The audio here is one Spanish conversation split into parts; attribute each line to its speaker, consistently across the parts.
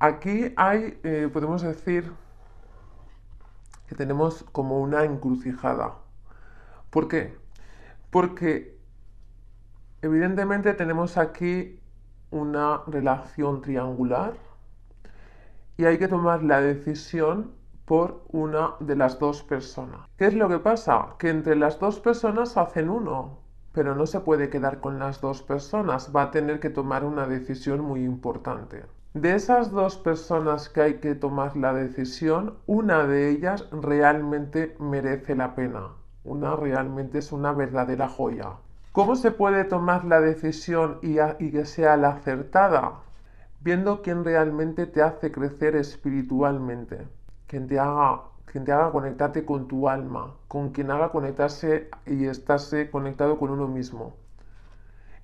Speaker 1: Aquí hay, eh, podemos decir, que tenemos como una encrucijada. ¿Por qué? Porque evidentemente tenemos aquí una relación triangular y hay que tomar la decisión por una de las dos personas. ¿Qué es lo que pasa? Que entre las dos personas hacen uno, pero no se puede quedar con las dos personas, va a tener que tomar una decisión muy importante. De esas dos personas que hay que tomar la decisión, una de ellas realmente merece la pena. Una realmente es una verdadera joya. ¿Cómo se puede tomar la decisión y, que sea la acertada? Viendo quién realmente te hace crecer espiritualmente, quien te haga quien te haga conectarte con tu alma, con quien haga conectarse y estarse conectado con uno mismo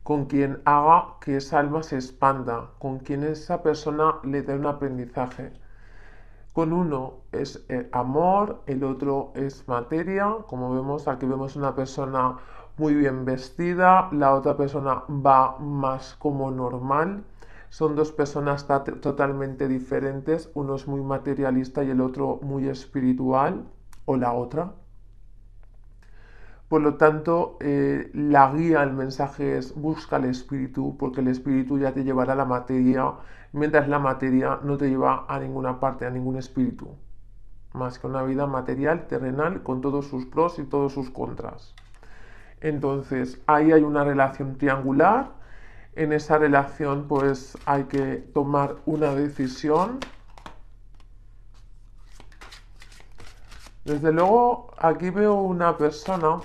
Speaker 1: con quien haga que esa alma se expanda, con quien esa persona le dé un aprendizaje. Con uno es eh, amor, el otro es materia, como vemos aquí vemos una persona muy bien vestida, la otra persona va más como normal. Son dos personas totalmente diferentes, uno es muy materialista y el otro muy espiritual, o la otra. Por lo tanto, eh, la guía, el mensaje es busca el espíritu, porque el espíritu ya te llevará a la materia, mientras la materia no te lleva a ninguna parte, a ningún espíritu, más que una vida material, terrenal, con todos sus pros y todos sus contras. Entonces, ahí hay una relación triangular. En esa relación, pues hay que tomar una decisión Desde luego, aquí veo una persona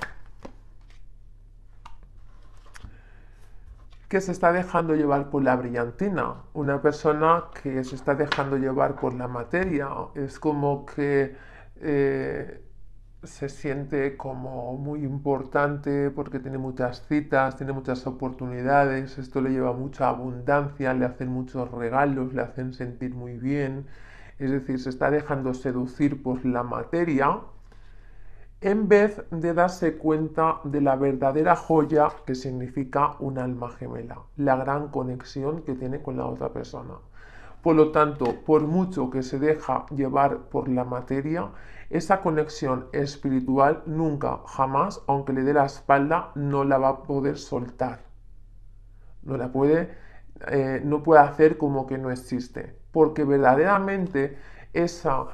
Speaker 1: que se está dejando llevar por la brillantina, una persona que se está dejando llevar por la materia. Es como que eh, se siente como muy importante porque tiene muchas citas, tiene muchas oportunidades, esto le lleva mucha abundancia, le hacen muchos regalos, le hacen sentir muy bien es decir, se está dejando seducir por la materia, en vez de darse cuenta de la verdadera joya que significa un alma gemela, la gran conexión que tiene con la otra persona. Por lo tanto, por mucho que se deja llevar por la materia, esa conexión espiritual nunca, jamás, aunque le dé la espalda, no la va a poder soltar. No la puede, eh, no puede hacer como que no existe porque verdaderamente esa,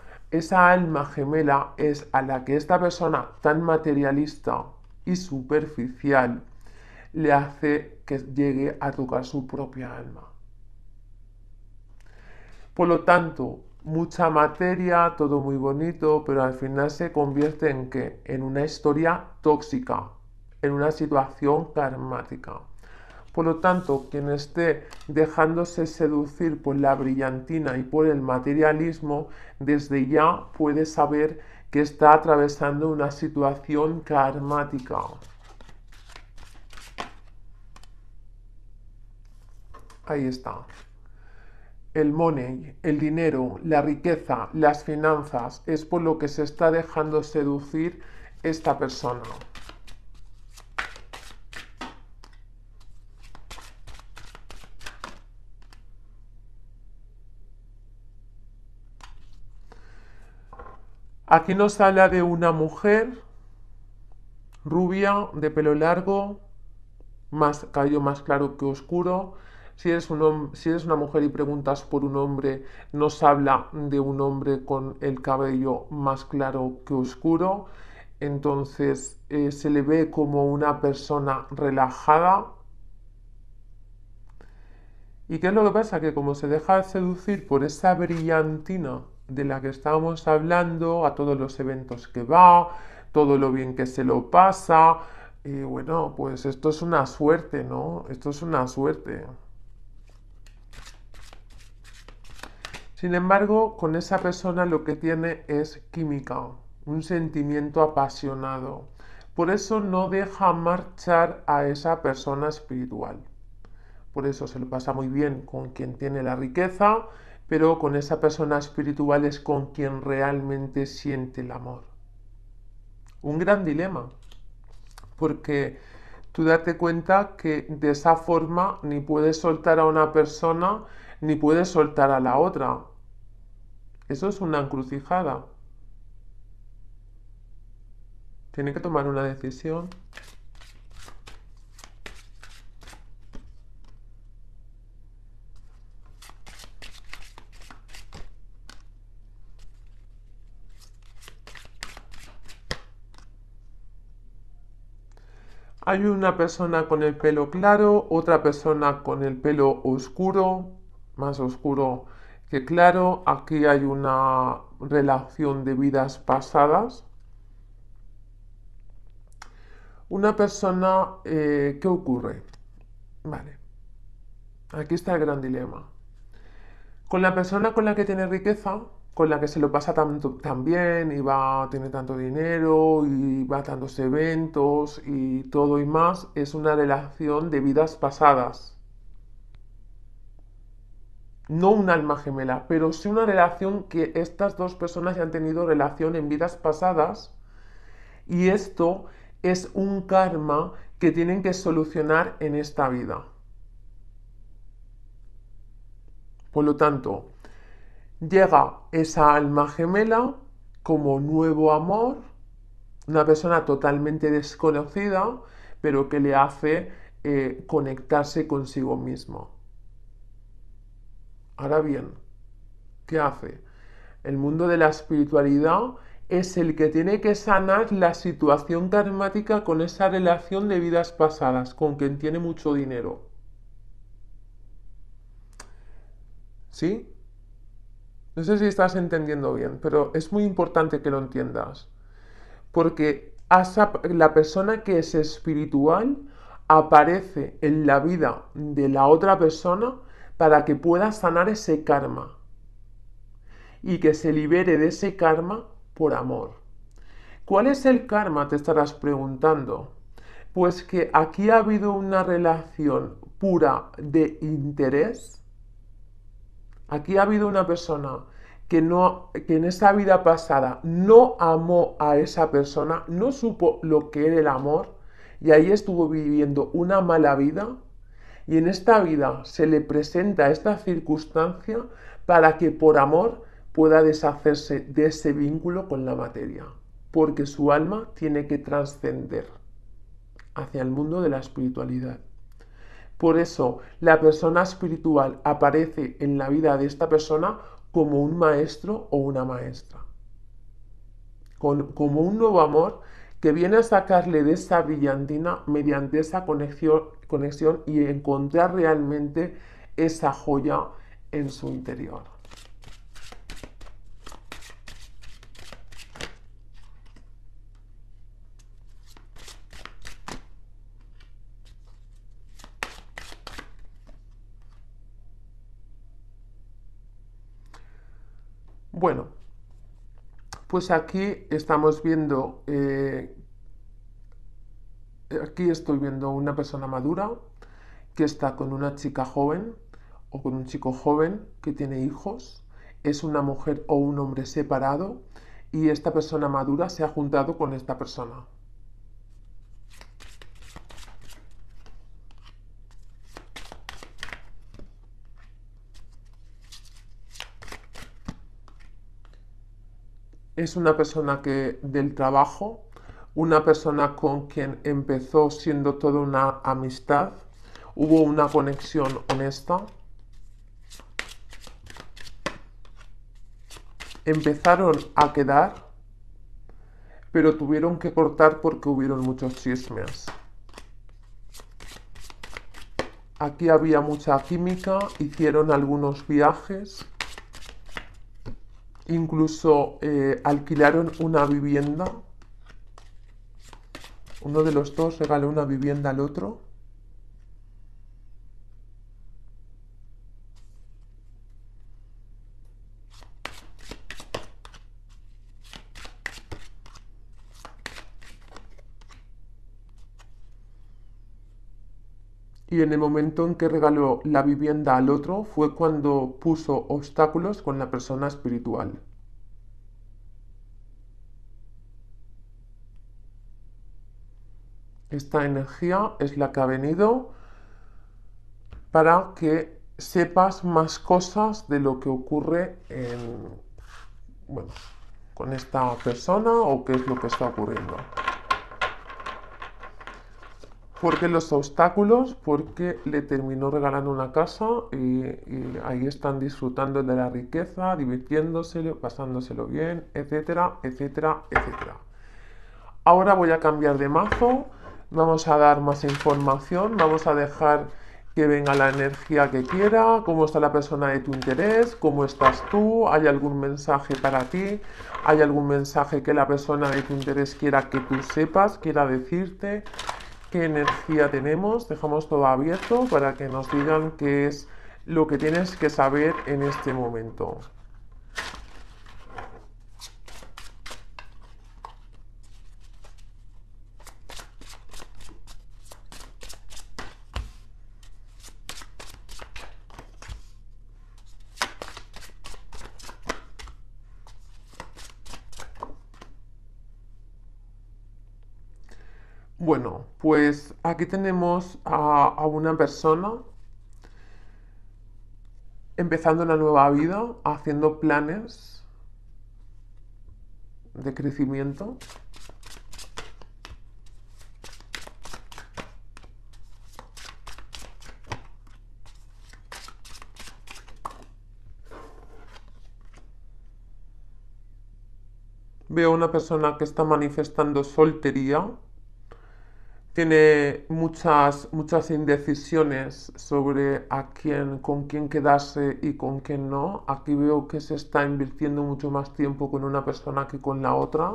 Speaker 1: alma gemela es a la que esta persona tan materialista y superficial le hace que llegue a tocar su propia alma. Por lo tanto, mucha materia, todo muy bonito, pero al final se convierte en qué? En una historia tóxica, en una situación karmática. Por lo tanto, quien esté dejándose seducir por la brillantina y por el materialismo, desde ya puede saber que está atravesando una situación karmática. Ahí está. El money, el dinero, la riqueza, las finanzas, es por lo que se está dejando seducir esta persona. Aquí nos habla de una mujer rubia, de pelo largo, más, cabello más claro que oscuro. Si eres, una mujer y preguntas por un hombre, nos habla de un hombre con el cabello más claro que oscuro. Entonces eh, se le ve como una persona relajada. ¿Y qué es lo que pasa? Que como se deja seducir por esa brillantina de la que estábamos hablando, a todos los eventos que va, todo lo bien que se lo pasa. Y bueno, pues esto es una suerte, ¿no? Esto es una suerte. Sin embargo, con esa persona lo que tiene es química, un sentimiento apasionado. Por eso no deja marchar a esa persona espiritual. Por eso se lo pasa muy bien con quien tiene la riqueza, pero con esa persona espiritual es con quien realmente siente el amor. Un gran dilema, porque tú date cuenta que de esa forma ni puedes soltar a una persona ni puedes soltar a la otra. Eso es una encrucijada. Tiene que tomar una decisión. Hay una persona con el pelo claro, otra persona con el pelo oscuro, más oscuro que claro. Aquí hay una relación de vidas pasadas. Una persona, eh, ¿qué ocurre? Vale. Aquí está el gran dilema. Con la persona con la que tiene riqueza, con la que se lo pasa tanto, tan bien y va, a tener tanto dinero y va a tantos eventos y todo y más, es una relación de vidas pasadas. No un alma gemela, pero sí una relación que estas dos personas ya han tenido relación en vidas pasadas y esto es un karma que tienen que solucionar en esta vida. Por lo tanto, llega esa alma gemela como nuevo amor, una persona totalmente desconocida, pero que le hace eh, conectarse consigo mismo. Ahora bien, ¿qué hace? El mundo de la espiritualidad es el que tiene que sanar la situación karmática con esa relación de vidas pasadas, con quien tiene mucho dinero. ¿Sí? No sé si estás entendiendo bien, pero es muy importante que lo entiendas. Porque la persona que es espiritual aparece en la vida de la otra persona para que pueda sanar ese karma y que se libere de ese karma por amor. ¿Cuál es el karma? Te estarás preguntando. Pues que aquí ha habido una relación pura de interés Aquí ha habido una persona que, no, que en esa vida pasada no amó a esa persona, no supo lo que era el amor y ahí estuvo viviendo una mala vida y en esta vida se le presenta esta circunstancia para que por amor pueda deshacerse de ese vínculo con la materia, porque su alma tiene que trascender hacia el mundo de la espiritualidad. Por eso, la persona espiritual aparece en la vida de esta persona como un maestro o una maestra. como un nuevo amor que viene a sacarle de esa brillantina mediante esa conexión y encontrar realmente esa joya en su interior. Bueno, pues aquí estamos viendo, eh, aquí estoy viendo una persona madura que está con una chica joven o con un chico joven que tiene hijos, es una mujer o un hombre separado y esta persona madura se ha juntado con esta persona. es una persona que del trabajo, una persona con quien empezó siendo toda una amistad, hubo una conexión honesta. Empezaron a quedar, pero tuvieron que cortar porque hubieron muchos chismes. Aquí había mucha química, hicieron algunos viajes, incluso eh, alquilaron una vivienda. Uno de los dos regaló una vivienda al otro y en el momento en que regaló la vivienda al otro fue cuando puso obstáculos con la persona espiritual. Esta energía es la que ha venido para que sepas más cosas de lo que ocurre con esta persona o qué es lo que está ocurriendo porque los obstáculos, porque le terminó regalando una casa y, y ahí están disfrutando de la riqueza, divirtiéndoselo, pasándoselo bien, etcétera, etcétera, etcétera. Ahora voy a cambiar de mazo, vamos a dar más información, vamos a dejar que venga la energía que quiera, cómo está la persona de tu interés, cómo estás tú, hay algún mensaje para ti, hay algún mensaje que la persona de tu interés quiera que tú sepas, quiera decirte, qué energía tenemos, dejamos todo abierto para que nos digan qué es lo que tienes que saber en este momento. Pues aquí tenemos a, una persona empezando una nueva vida, haciendo planes de crecimiento. Veo una persona que está manifestando soltería tiene muchas, muchas indecisiones sobre a quién, con quién quedarse y con quién no. Aquí veo que se está invirtiendo mucho más tiempo con una persona que con la otra.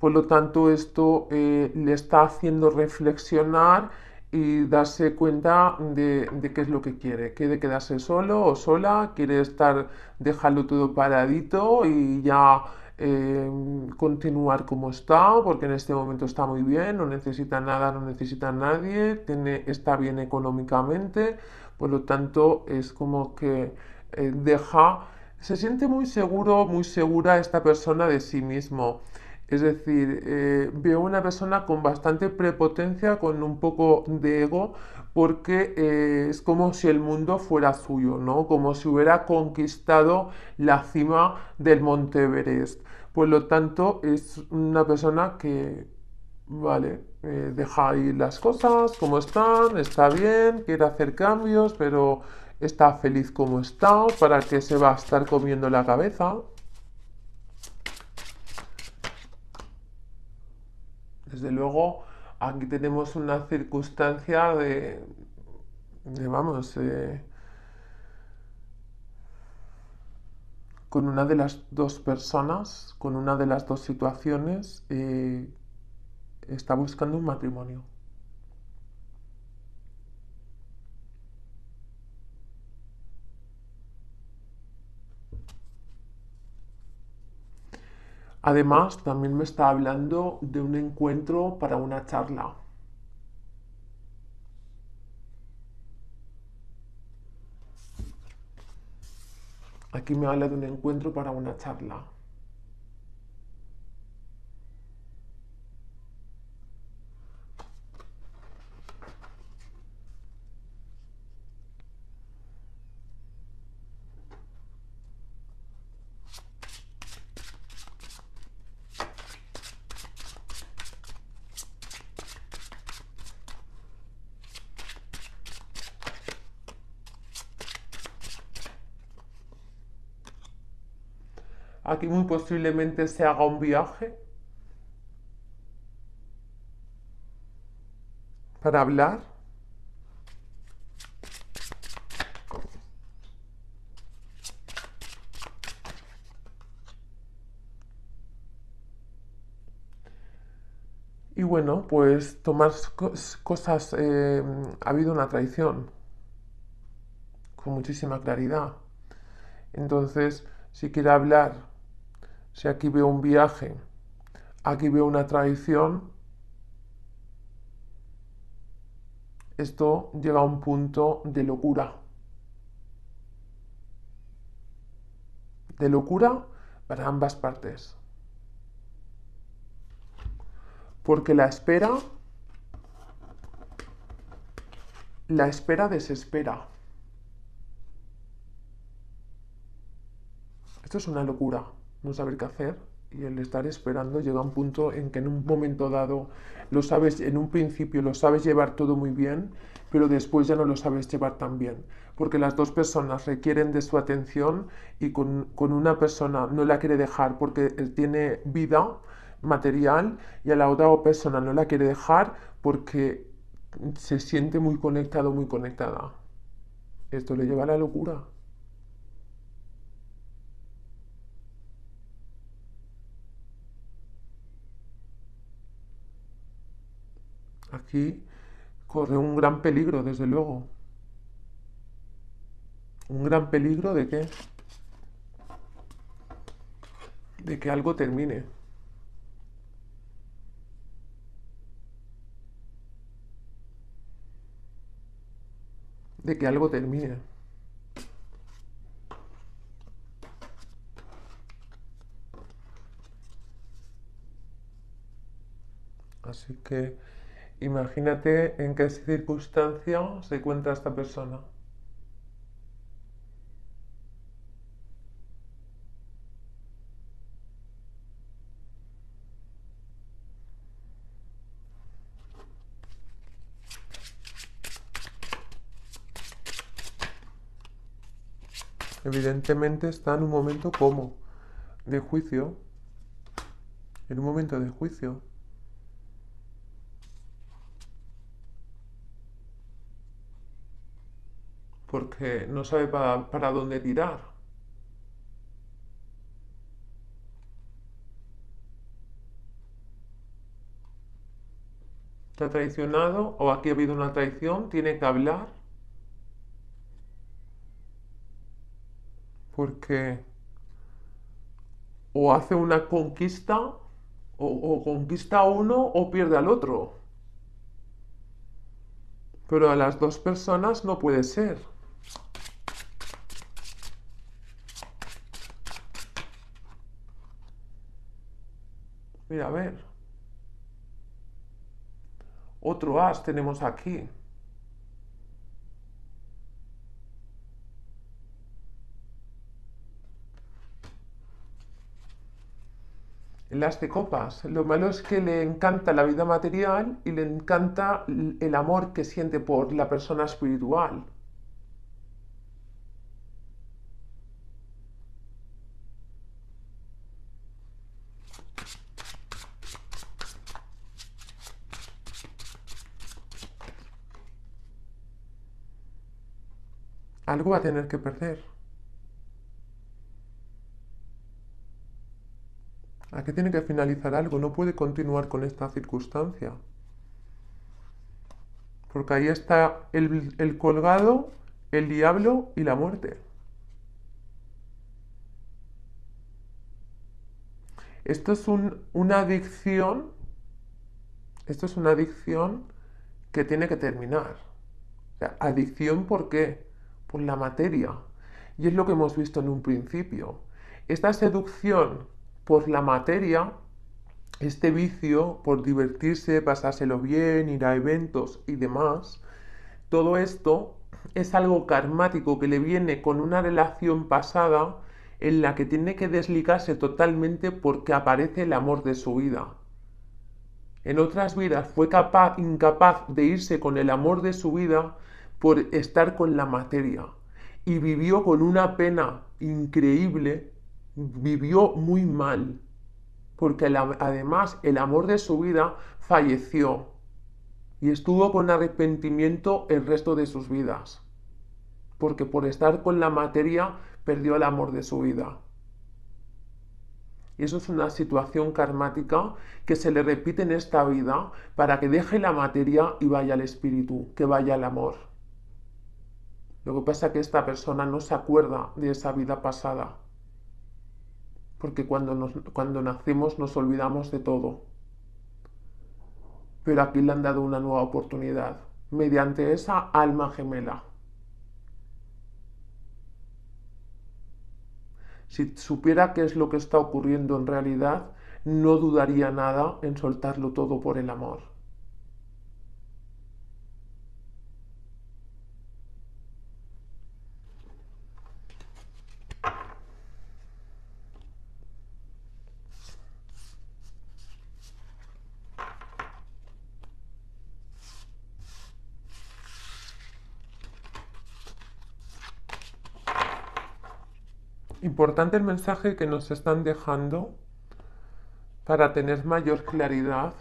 Speaker 1: Por lo tanto, esto eh, le está haciendo reflexionar y darse cuenta de, qué es lo que quiere. ¿Quiere quedarse solo o sola? ¿Quiere estar, dejarlo todo paradito y ya Em, continuar como está, porque en este momento está muy bien, no necesita nada, no necesita nadie, tiene, está bien económicamente, por lo tanto es como que eh, deja, se siente muy seguro, muy segura esta persona de sí mismo. Es decir, eh, veo una persona con bastante prepotencia, con un poco de ego, porque eh, es como si el mundo fuera suyo, ¿no? Como si hubiera conquistado la cima del Monte Everest. Por lo tanto, es una persona que, vale, eh, deja ahí las cosas como están, está bien, quiere hacer cambios, pero está feliz como está, para que se va a estar comiendo la cabeza. Desde luego, aquí tenemos una circunstancia de, vamos, eh, con una de las dos personas, con una de las dos situaciones, eh, está buscando un matrimonio. Además, también me está hablando de un encuentro para una charla. Aquí me habla de un encuentro para una charla. Aquí muy posiblemente se haga un viaje para hablar. Y bueno, pues tomar cosas, eh, ha habido una traición con muchísima claridad. Entonces, si quiere hablar si aquí veo un viaje, aquí veo una tradición esto llega a un punto de locura. De locura para ambas partes. Porque la espera, la espera desespera. Esto es una locura no saber qué hacer y el estar esperando llega a un punto en que en un momento dado lo sabes, en un principio lo sabes llevar todo muy bien, pero después ya no lo sabes llevar tan bien, porque las dos personas requieren de su atención y con, con una persona no la quiere dejar porque él tiene vida material y a la otra persona no la quiere dejar porque se siente muy conectado, muy conectada. Esto le lleva a la locura. corre un gran peligro, desde luego. ¿Un gran peligro de qué? De que algo termine. De que algo termine. Así que... Imagínate en qué circunstancia se encuentra esta persona. Evidentemente está en un momento como de juicio, en un momento de juicio. que no sabe para, dónde tirar. está traicionado o aquí ha habido una traición? ¿Tiene que hablar? Porque o hace una conquista o, o conquista a uno o pierde al otro. Pero a las dos personas no puede ser. Mira, a ver. Otro as tenemos aquí. El as de copas. Lo malo es que le encanta la vida material y le encanta el amor que siente por la persona espiritual. algo va a tener que perder. Aquí tiene que finalizar algo, no puede continuar con esta circunstancia. Porque ahí está el, colgado, el diablo y la muerte. Esto es una adicción, esto es una adicción que tiene que terminar. adicción, ¿por qué? por la materia. Y es lo que hemos visto en un principio. Esta seducción por la materia, este vicio por divertirse, pasárselo bien, ir a eventos y demás, todo esto es algo karmático que le viene con una relación pasada en la que tiene que desligarse totalmente porque aparece el amor de su vida. En otras vidas fue capaz, incapaz de irse con el amor de su vida por estar con la materia y vivió con una pena increíble, vivió muy mal, porque además el amor de su vida falleció y estuvo con arrepentimiento el resto de sus vidas, porque por estar con la materia perdió el amor de su vida. Y eso es una situación karmática que se le repite en esta vida para que deje la materia y vaya al espíritu, que vaya al amor. Lo que pasa es que esta persona no se acuerda de esa vida pasada. Porque cuando, cuando nacemos nos olvidamos de todo. Pero aquí le han dado una nueva oportunidad mediante esa alma gemela. Si supiera qué es lo que está ocurriendo en realidad, no dudaría nada en soltarlo todo por el amor. Importante el mensaje que nos están dejando para tener mayor claridad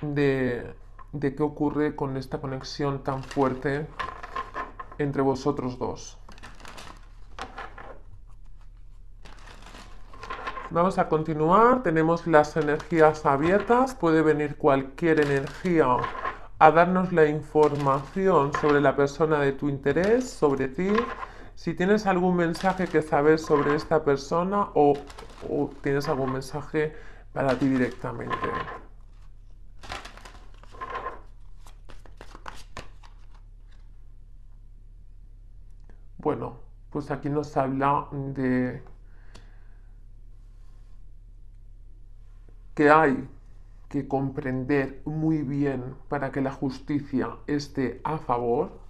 Speaker 1: de, qué ocurre con esta conexión tan fuerte entre vosotros dos. Vamos a continuar. Tenemos las energías abiertas. Puede venir cualquier energía a darnos la información sobre la persona de tu interés, sobre ti, si tienes algún mensaje que saber sobre esta persona o, tienes algún mensaje para ti directamente. Bueno, pues aquí nos habla de que hay que comprender muy bien para que la justicia esté a favor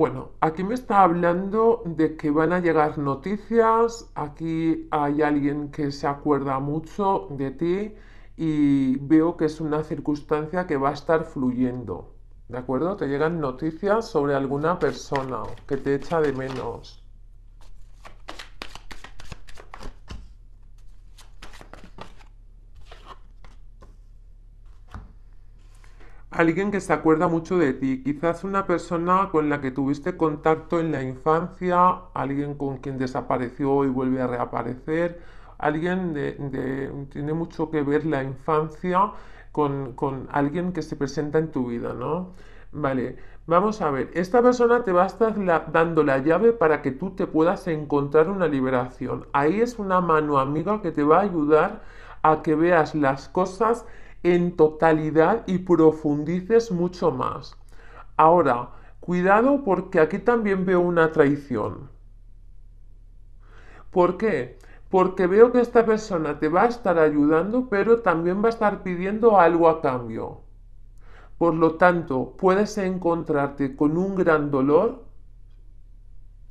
Speaker 1: Bueno, aquí me está hablando de que van a llegar noticias, aquí hay alguien que se acuerda mucho de ti y veo que es una circunstancia que va a estar fluyendo. ¿De acuerdo? Te llegan noticias sobre alguna persona que te echa de menos. alguien que se acuerda mucho de ti, quizás una persona con la que tuviste contacto en la infancia, alguien con quien desapareció y vuelve a reaparecer, alguien de, tiene mucho que ver la infancia con, alguien que se presenta en tu vida, ¿no? Vale, vamos a ver, esta persona te va a estar dando la llave para que tú te puedas encontrar una liberación. Ahí es una mano amiga que te va a ayudar a que veas las cosas en totalidad y profundices mucho más. Ahora, cuidado porque aquí también veo una traición. ¿Por qué? Porque veo que esta persona te va a estar ayudando, pero también va a estar pidiendo algo a cambio. Por lo tanto, puedes encontrarte con un gran dolor,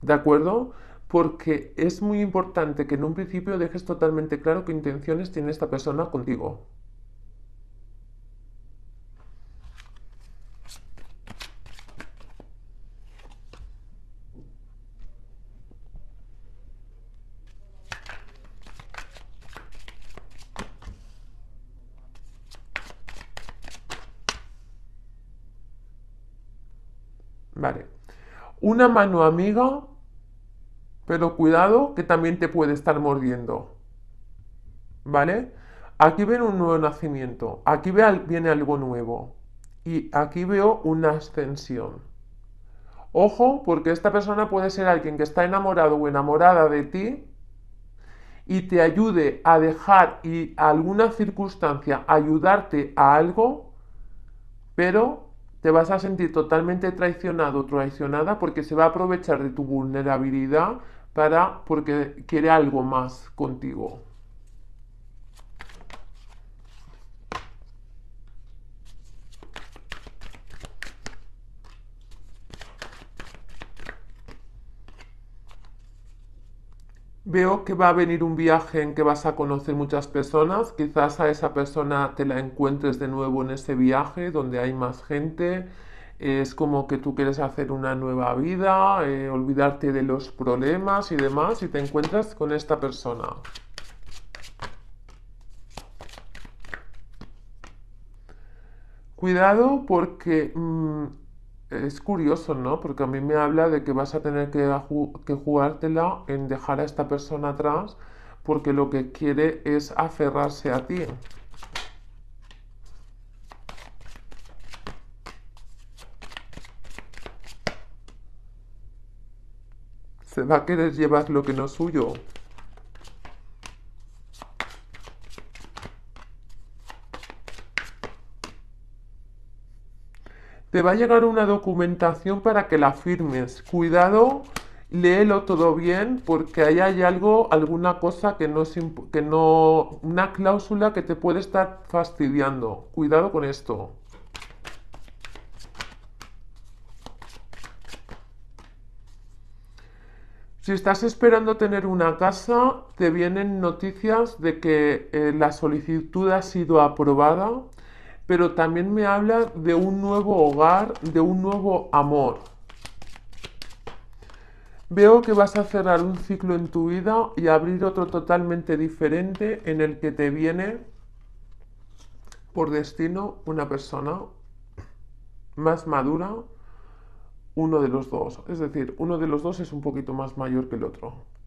Speaker 1: ¿de acuerdo? Porque es muy importante que en un principio dejes totalmente claro qué intenciones tiene esta persona contigo. mano amiga, pero cuidado que también te puede estar mordiendo. ¿Vale? Aquí ven un nuevo nacimiento, aquí viene algo nuevo y aquí veo una ascensión. Ojo, porque esta persona puede ser alguien que está enamorado o enamorada de ti y te ayude a dejar y alguna circunstancia ayudarte a algo, pero te vas a sentir totalmente traicionado o traicionada porque se va a aprovechar de tu vulnerabilidad para porque quiere algo más contigo. Veo que va a venir un viaje en que vas a conocer muchas personas, quizás a esa persona te la encuentres de nuevo en ese viaje donde hay más gente, es como que tú quieres hacer una nueva vida, eh, olvidarte de los problemas y demás y te encuentras con esta persona. Cuidado porque mm, es curioso, ¿no? Porque a mí me habla de que vas a tener que, jugártela en dejar a esta persona atrás porque lo que quiere es aferrarse a ti. Se va a querer llevar lo que no es suyo. Te va a llegar una documentación para que la firmes. Cuidado, léelo todo bien porque ahí hay algo, alguna cosa que no es que no una cláusula que te puede estar fastidiando. Cuidado con esto. Si estás esperando tener una casa, te vienen noticias de que eh, la solicitud ha sido aprobada pero también me habla de un nuevo hogar, de un nuevo amor. Veo que vas a cerrar un ciclo en tu vida y abrir otro totalmente diferente en el que te viene por destino una persona más madura, uno de los dos. Es decir, uno de los dos es un poquito más mayor que el otro.